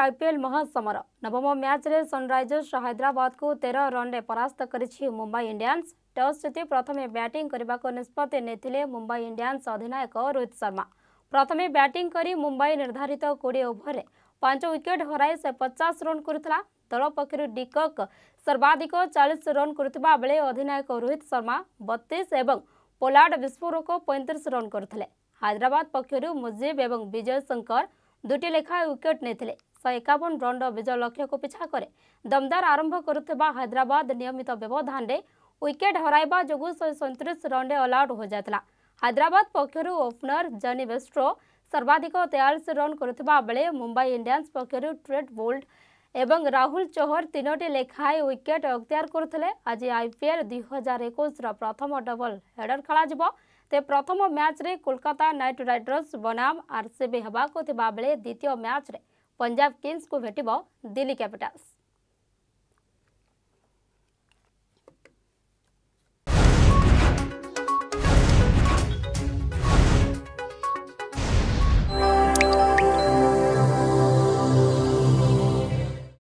IPL મહાસમર નવમ ମ୍ୟାଚ୍ରେ Sunrisers ହାଇଦ୍ରାବାଦକୁ ତେର ରନ୍ରେ ପରାସ୍ତ କରିଛି ମୁମ୍ବାଇ ଇଣ୍ଡିଆନ୍ସ ଟସ୍ ଜିତି ପ୍ରଥମେ ବ୍ୟାଟିଂ କରିବାକୁ ନିଷ୍ପତ୍ତି ନେଇଥିଲେ ମୁମ୍ବାଇ ଇଣ୍ଡିଆନ୍ସ ଅଧିନାୟକ ରୋହିତ ଶର୍ମା ପ୍ରଥମେ ବ୍ୟାଟିଂ କରି ମୁମ୍ବାଇ ନିର୍ଦ୍ଧାରିତ କୋଡ଼ିଏ ଓଭରରେ ପାଞ୍ଚ ୱିକେଟ୍ ହରାଇ ସେ ପଚାଶ ରନ୍ କରିଥିଲା ଦଳ ପକ୍ଷରୁ ଡିକକ୍ ସର୍ବାଧିକ ଚାଳିଶ ରନ୍ କରିଥିବା ବେଳେ ଅଧିନାୟକ ରୋହିତ ଶର୍ମା ବତିଶ ଏବଂ ପୋଲାର୍ଡ ବିସ୍ଫୋରକ ପଇଁତିରିଶ ରନ୍ କରିଥିଲେ ହାଇଦ୍ରାବାଦ ପକ୍ଷରୁ ମୁଜିବ ଏବଂ ବିଜୟ ଶଙ୍କର ଦୁଇଟି ଲେଖାଏଁ ୱିକେଟ୍ ନେଇଥିଲେ ଶହେ ଏକାବନ ରନ୍ର ବିଜୟ ଲକ୍ଷ୍ୟକୁ ପିଛା କରେ ଦମଦାର ଆରମ୍ଭ କରୁଥିବା ହାଇଦ୍ରାବାଦ ନିୟମିତ ବ୍ୟବଧାନରେ ୱିକେଟ୍ ହରାଇବା ଯୋଗୁଁ ଶହେ ସଇଁତିରିଶ ରନ୍ରେ ଅଲ୍ଆଉଟ୍ ହୋଇଯାଇଥିଲା ହାଇଦ୍ରାବାଦ ପକ୍ଷରୁ ଓପନର ଜନି ବେଷ୍ଟ୍ରୋ ସର୍ବାଧିକ ତେୟାଳିଶ ରନ୍ କରୁଥିବା ବେଳେ ମୁମ୍ବାଇ ଇଣ୍ଡିଆନ୍ସ ପକ୍ଷରୁ ଟ୍ରେଟ୍ ବୋଲ୍ଡ ଏବଂ ରାହୁଲ ଚହର ତିନୋଟି ଲେଖାଏଁ ୱିକେଟ୍ ଅକ୍ତିଆର କରୁଥିଲେ ଆଜି ଆଇପିଏଲ୍ ଦୁଇ ହଜାର ଏକୋଇଶର ପ୍ରଥମ ଡବଲ୍ ହେଡର୍ ଖେଳାଯିବ ତେବେ ପ୍ରଥମ ମ୍ୟାଚ୍ରେ କୋଲକାତା ନାଇଟ୍ ରାଇଡର୍ସ ବନାମ ଆର୍ସିବି ହେବାକୁ ଥିବାବେଳେ ଦ୍ୱିତୀୟ ମ୍ୟାଚ୍ରେ पंजाब किंग्स को भेट दिल्ली कैपिटाल्स